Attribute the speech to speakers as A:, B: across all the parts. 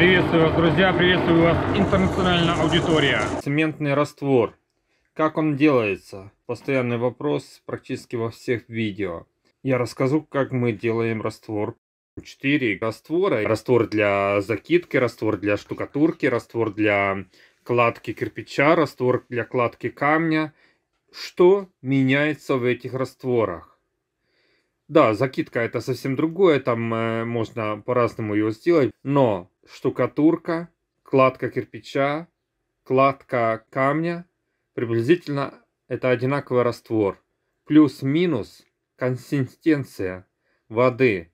A: Приветствую вас, друзья, приветствую вас, интернациональная аудитория. Цементный раствор. Как он делается? Постоянный вопрос практически во всех видео. Я расскажу, как мы делаем раствор. 4 раствора. Раствор для закидки, раствор для штукатурки, раствор для кладки кирпича, раствор для кладки камня. Что меняется в этих растворах? Да, закидка это совсем другое, там э, можно по-разному ее сделать, но штукатурка, кладка кирпича, кладка камня, приблизительно это одинаковый раствор. Плюс-минус консистенция воды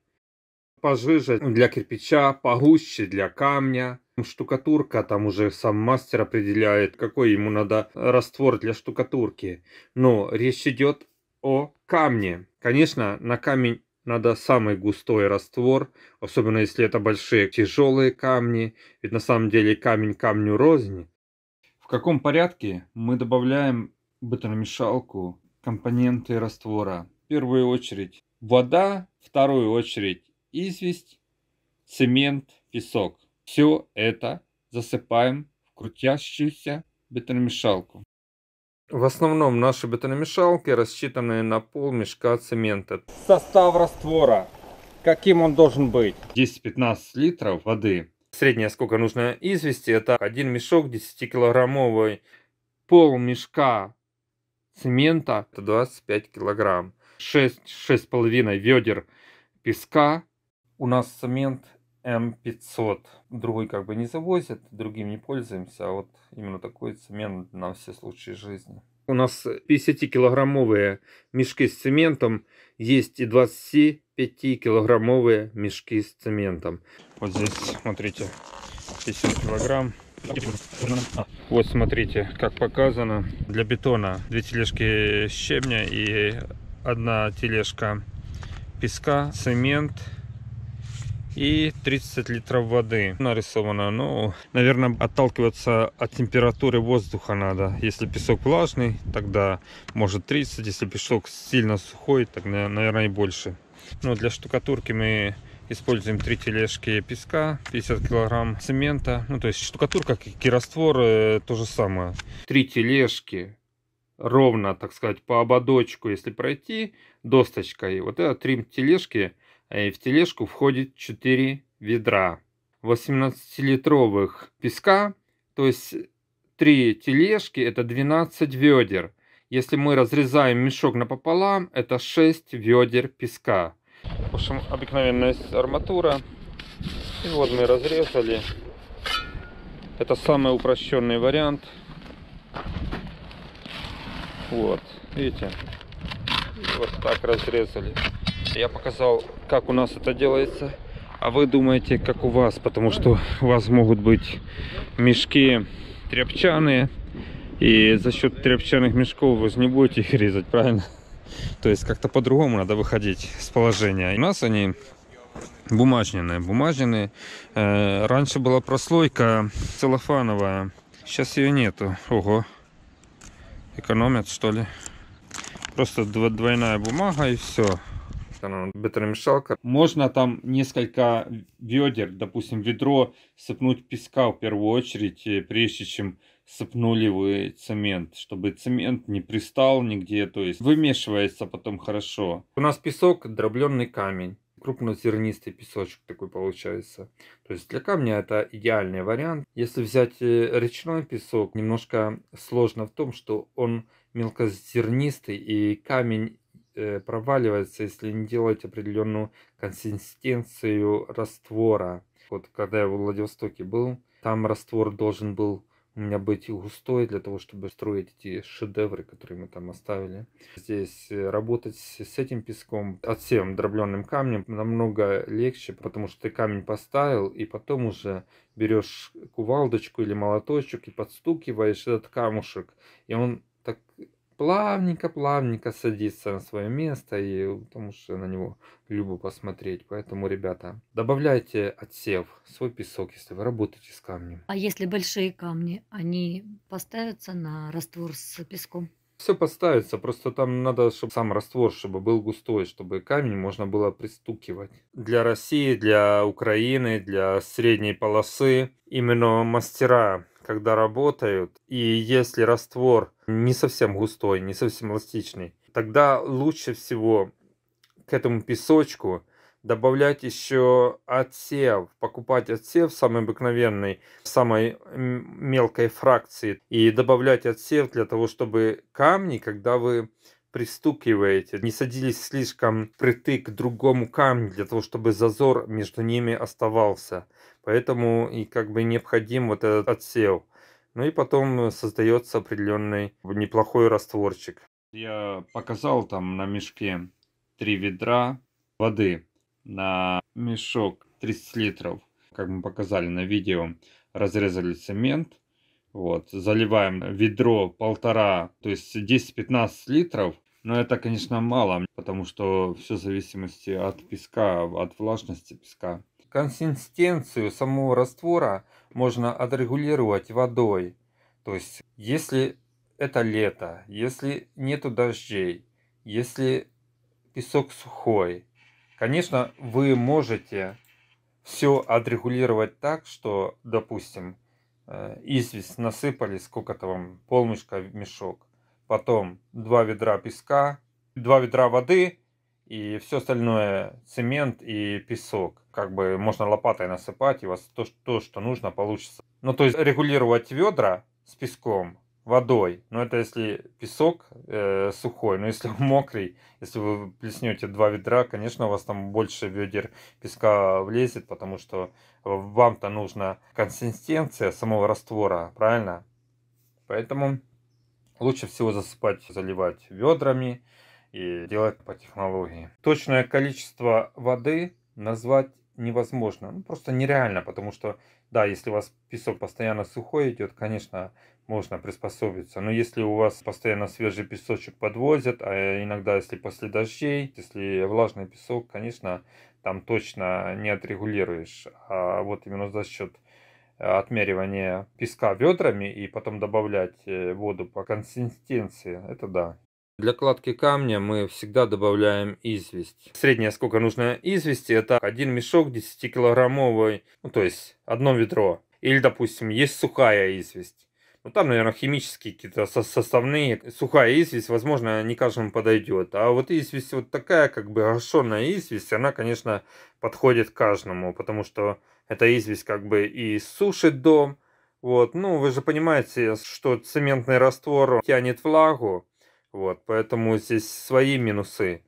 A: пожиже для кирпича, погуще для камня. Штукатурка, там уже сам мастер определяет, какой ему надо раствор для штукатурки. Но речь идет о камне. Конечно, на камень надо самый густой раствор, особенно если это большие тяжелые камни, ведь на самом деле камень камню розни. В каком порядке мы добавляем бетономешалку компоненты раствора? В первую очередь вода, в вторую очередь известь, цемент, песок. Все это засыпаем в крутящуюся бетономешалку. В основном наши бетономешалки рассчитаны на пол мешка цемента. Состав раствора. Каким он должен быть? 10-15 литров воды. Среднее сколько нужно извести, это один мешок 10-килограммовый. Пол мешка цемента это 25 килограмм. 6-6,5 ведер песка. У нас цемент М500. Другой как бы не завозят, другим не пользуемся, а вот именно такой цемент на все случаи жизни. У нас 50-килограммовые мешки с цементом, есть и 25-килограммовые мешки с цементом. Вот здесь, смотрите, 50 килограмм. Вот смотрите, как показано, для бетона две тележки щебня и одна тележка песка, цемент, и 30 литров воды нарисовано. Ну, наверное, отталкиваться от температуры воздуха надо. Если песок влажный, тогда может 30. Если песок сильно сухой, тогда, наверное, и больше. Но ну, для штукатурки мы используем три тележки песка, 50 килограмм цемента. Ну, то есть штукатурка, как и раствор, э, то же самое. Три тележки ровно, так сказать, по ободочку, если пройти досточкой. Вот это три тележки Э, в тележку входит 4 ведра 18-литровых песка, то есть 3 тележки это 12 ведер. Если мы разрезаем мешок напополам, это 6 ведер песка. В общем, обыкновенная арматура. И вот мы разрезали. Это самый упрощенный вариант. Вот, видите? И вот так разрезали. Я показал, как у нас это делается. А вы думаете, как у вас, потому что у вас могут быть мешки тряпчаные. И за счет тряпчаных мешков вы же не будете их резать, правильно? То есть как-то по-другому надо выходить с положения. У нас они бумажные, бумажные. Э, раньше была прослойка целлофановая, сейчас ее нету. Ого, экономят что ли? Просто двойная бумага и все бетономешалка. Можно там несколько ведер, допустим, ведро сыпнуть песка в первую очередь, э, прежде чем сыпнули вы цемент, чтобы цемент не пристал нигде, то есть вымешивается потом хорошо. У нас песок дробленный камень крупнозернистый песочек такой получается. То есть для камня это идеальный вариант. Если взять э, речной песок, немножко сложно в том, что он мелкозернистый и камень Э, проваливается, если не делать определенную консистенцию раствора. Вот когда я в Владивостоке был, там раствор должен был у меня быть густой для того, чтобы строить эти шедевры, которые мы там оставили. Здесь э, работать с этим песком, отсевом, дробленным камнем намного легче, потому что ты камень поставил, и потом уже берешь кувалдочку или молоточек и подстукиваешь этот камушек, и он плавненько-плавненько садится на свое место, и потому что на него любо посмотреть. Поэтому, ребята, добавляйте отсев, свой песок, если вы работаете с камнем. А если большие камни, они поставятся на раствор с песком? Все поставится, просто там надо, чтобы сам раствор, чтобы был густой, чтобы камень можно было пристукивать. Для России, для Украины, для средней полосы именно мастера когда работают, и если раствор не совсем густой, не совсем эластичный, тогда лучше всего к этому песочку добавлять еще отсев, покупать отсев самый обыкновенный, самой мелкой фракции, и добавлять отсев для того, чтобы камни, когда вы пристукиваете, не садились слишком притык к другому камню, для того, чтобы зазор между ними оставался. Поэтому и как бы необходим вот этот отсев. Ну и потом создается определенный неплохой растворчик. Я показал там на мешке три ведра воды на мешок 30 литров, как мы показали на видео, разрезали цемент. Вот, заливаем ведро полтора, то есть 10-15 литров. Но это, конечно, мало, потому что все в зависимости от песка, от влажности песка. Консистенцию самого раствора можно отрегулировать водой. То есть, если это лето, если нету дождей, если песок сухой, конечно, вы можете все отрегулировать так, что, допустим, э, известь насыпали сколько-то вам, полмешка в мешок, потом два ведра песка, два ведра воды – и все остальное цемент и песок. Как бы можно лопатой насыпать, и у вас то, то что нужно, получится. Ну, то есть регулировать ведра с песком водой. Но ну, это если песок э, сухой, но если мокрый, если вы плеснете два ведра, конечно, у вас там больше ведер песка влезет, потому что вам-то нужна консистенция самого раствора, правильно? Поэтому лучше всего засыпать, заливать ведрами, и делать по технологии. Точное количество воды назвать невозможно, ну, просто нереально, потому что, да, если у вас песок постоянно сухой идет, конечно, можно приспособиться. Но если у вас постоянно свежий песочек подвозят, а иногда если после дождей, если влажный песок, конечно, там точно не отрегулируешь. А вот именно за счет э, отмеривания песка ведрами и потом добавлять э, воду по консистенции, это да, для кладки камня мы всегда добавляем известь. Средняя сколько нужно извести, это один мешок 10-килограммовый, ну то есть одно ведро. Или, допустим, есть сухая известь. Ну там, наверное, химические какие-то составные. Сухая известь, возможно, не каждому подойдет. А вот известь вот такая, как бы гашеная известь, она, конечно, подходит каждому. Потому что эта известь как бы и сушит дом. Вот, ну вы же понимаете, что цементный раствор тянет влагу. Вот, поэтому здесь свои минусы,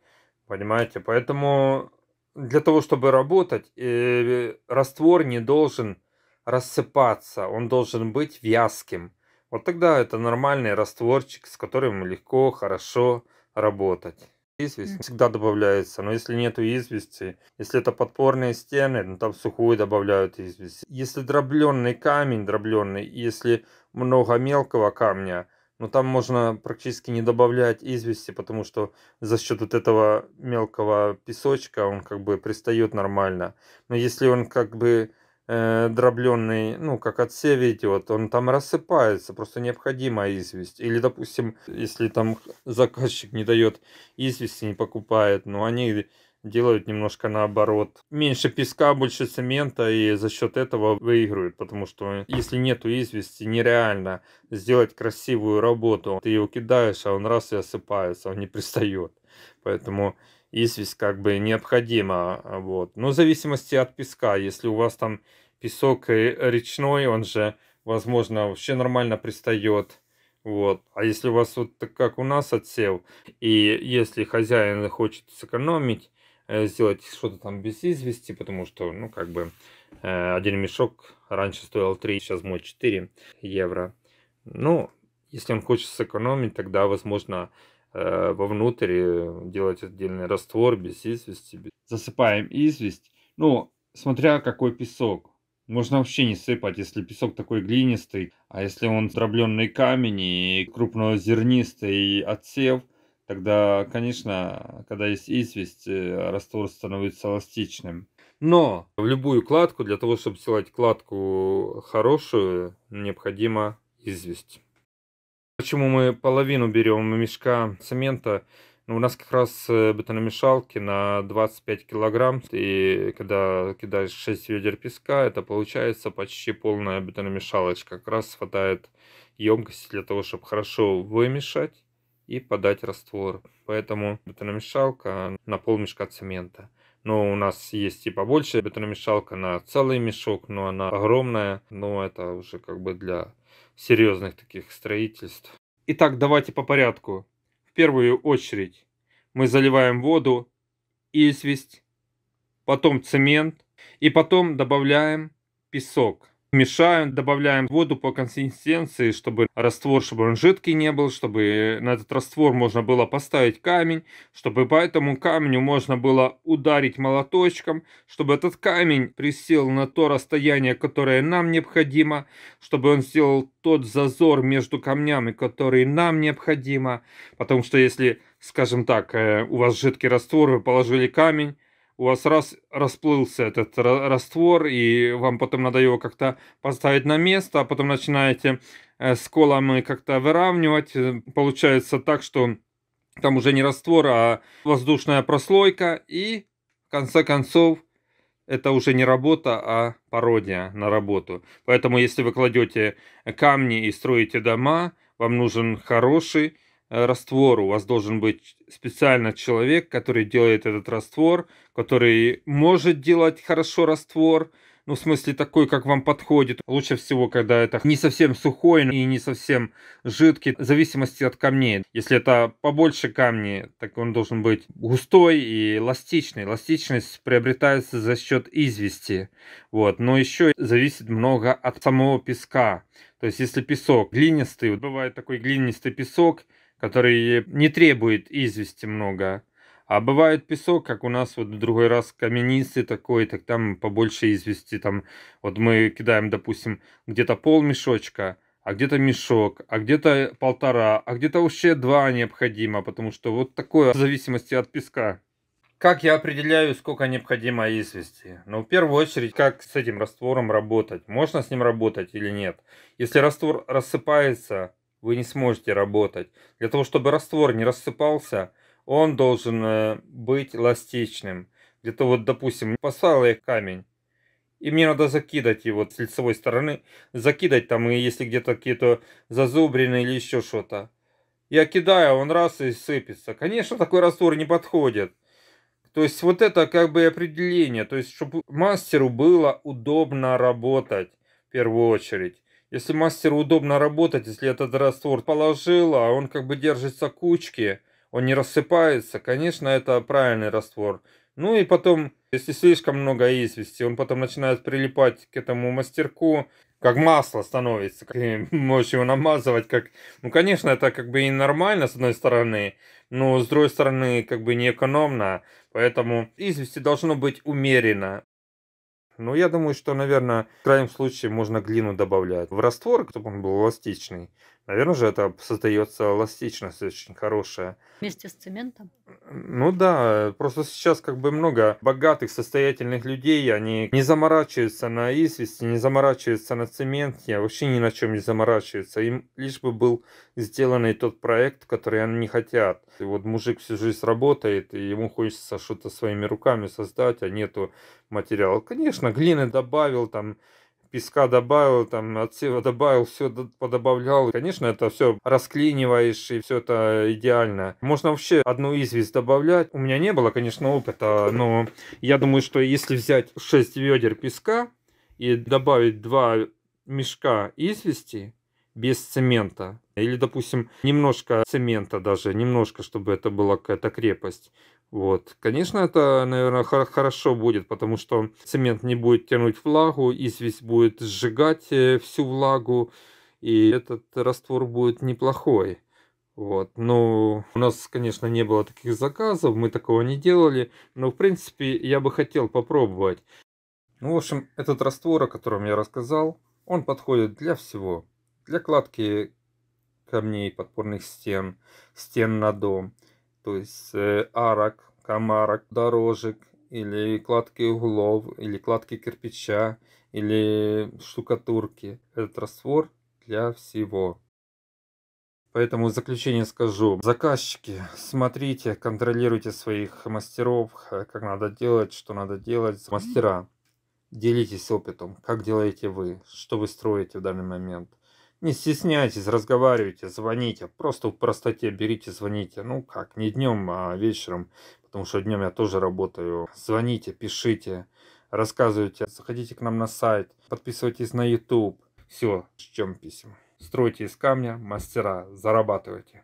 A: понимаете? Поэтому для того, чтобы работать, э, раствор не должен рассыпаться, он должен быть вязким. Вот тогда это нормальный растворчик, с которым легко, хорошо работать. Известь всегда добавляется, но если нету извести, если это подпорные стены, ну, там сухую добавляют известь. Если дробленный камень, дробленный, если много мелкого камня – но ну, там можно практически не добавлять извести, потому что за счет вот этого мелкого песочка он как бы пристает нормально. Но если он как бы э, дробленный, ну, как от севи идет, он там рассыпается, просто необходима известь. Или, допустим, если там заказчик не дает извести, не покупает, но они делают немножко наоборот. Меньше песка, больше цемента, и за счет этого выигрывают, потому что если нету извести, нереально сделать красивую работу. Ты его кидаешь, а он раз и осыпается, он не пристает. Поэтому известь как бы необходима. Вот. Но в зависимости от песка, если у вас там песок речной, он же, возможно, вообще нормально пристает. Вот. А если у вас вот так, как у нас отсев, и если хозяин хочет сэкономить, Э, сделать что-то там без извести, потому что, ну, как бы, э, один мешок раньше стоил 3, сейчас мой 4 евро. Ну, если он хочет сэкономить, тогда, возможно, э, вовнутрь делать отдельный раствор без извести. Засыпаем известь. Ну, смотря какой песок. Можно вообще не сыпать, если песок такой глинистый, а если он дробленный камень и крупнозернистый отсев – Тогда, конечно, когда есть известь, э, раствор становится эластичным. Но в любую кладку, для того, чтобы сделать кладку хорошую, необходимо известь. Почему мы половину берем мешка цемента? Ну, у нас как раз э, бетономешалки на 25 килограмм, и когда кидаешь 6 ведер песка, это получается почти полная бетономешалочка. Как раз хватает емкости для того, чтобы хорошо вымешать и подать раствор. Поэтому бетономешалка на пол мешка цемента. Но у нас есть и побольше бетономешалка на целый мешок, но она огромная, но это уже как бы для серьезных таких строительств. Итак, давайте по порядку. В первую очередь мы заливаем воду, известь, потом цемент и потом добавляем песок. Мешаем, добавляем воду по консистенции, чтобы раствор, чтобы он жидкий не был, чтобы на этот раствор можно было поставить камень, чтобы по этому камню можно было ударить молоточком, чтобы этот камень присел на то расстояние, которое нам необходимо, чтобы он сделал тот зазор между камнями, который нам необходимо, потому что если, скажем так, э, у вас жидкий раствор, вы положили камень, у вас раз расплылся этот раствор, и вам потом надо его как-то поставить на место, а потом начинаете э, с колом как-то выравнивать. Э, получается так, что там уже не раствор, а воздушная прослойка, и в конце концов это уже не работа, а пародия на работу. Поэтому если вы кладете э, камни и строите дома, вам нужен хороший Э, раствор, у вас должен быть специально человек, который делает этот раствор, который может делать хорошо раствор, ну, в смысле, такой, как вам подходит. Лучше всего, когда это не совсем сухой и не совсем жидкий, в зависимости от камней. Если это побольше камни, так он должен быть густой и эластичный. Эластичность приобретается за счет извести. Вот. Но еще зависит много от самого песка. То есть, если песок глинистый, бывает такой глинистый песок, который э, не требует извести много. А бывает песок, как у нас вот в другой раз каменистый такой, так там побольше извести. Там вот мы кидаем, допустим, где-то пол мешочка, а где-то мешок, а где-то полтора, а где-то вообще два необходимо, потому что вот такое в зависимости от песка. Как я определяю, сколько необходимо извести? Ну, в первую очередь, как с этим раствором работать? Можно с ним работать или нет? Если раствор рассыпается, вы не сможете работать. Для того, чтобы раствор не рассыпался, он должен э, быть эластичным. Где-то вот, допустим, поставил я камень, и мне надо закидать его с лицевой стороны, закидать там, и если где-то какие-то зазубрины или еще что-то. Я кидаю, он раз и сыпется. Конечно, такой раствор не подходит. То есть вот это как бы определение, то есть чтобы мастеру было удобно работать в первую очередь. Если мастеру удобно работать, если этот раствор положил, а он как бы держится кучки, он не рассыпается, конечно, это правильный раствор. Ну и потом, если слишком много извести, он потом начинает прилипать к этому мастерку, как масло становится, и можешь его намазывать, как... Ну, конечно, это как бы и нормально, с одной стороны, но с другой стороны, как бы неэкономно, поэтому извести должно быть умеренно. Но ну, я думаю, что, наверное, в крайнем случае можно глину добавлять в раствор, чтобы он был эластичный. Наверное же, это создается эластичность очень хорошая. Вместе с цементом? Ну да, просто сейчас как бы много богатых, состоятельных людей, они не заморачиваются на извести, не заморачиваются на цементе, а вообще ни на чем не заморачиваются. Им лишь бы был сделанный тот проект, который они не хотят. И вот мужик всю жизнь работает, и ему хочется что-то своими руками создать, а нету материала. Конечно, глины добавил, там песка добавил, там, отсева добавил, все подобавлял. Конечно, это все расклиниваешь, и все это идеально. Можно вообще одну известь добавлять. У меня не было, конечно, опыта, но я думаю, что если взять 6 ведер песка и добавить 2 мешка извести, без цемента. Или, допустим, немножко цемента даже, немножко, чтобы это была какая-то крепость. Вот. Конечно, это, наверное, хорошо будет, потому что цемент не будет тянуть влагу, известь будет сжигать э, всю влагу, и этот раствор будет неплохой. Вот. Но ну, у нас, конечно, не было таких заказов, мы такого не делали, но, в принципе, я бы хотел попробовать. Ну, в общем, этот раствор, о котором я рассказал, он подходит для всего. Для кладки камней, подпорных стен, стен на дом, то есть э, арок, комарок, дорожек, или кладки углов, или кладки кирпича, или штукатурки. Этот раствор для всего. Поэтому в заключение скажу, заказчики, смотрите, контролируйте своих мастеров, э, как надо делать, что надо делать. Мастера, делитесь опытом, как делаете вы, что вы строите в данный момент. Не стесняйтесь, разговаривайте, звоните. Просто в простоте берите, звоните. Ну как, не днем, а вечером, потому что днем я тоже работаю. Звоните, пишите, рассказывайте. Заходите к нам на сайт, подписывайтесь на YouTube. Все, ждем писем. Стройте из камня, мастера, зарабатывайте.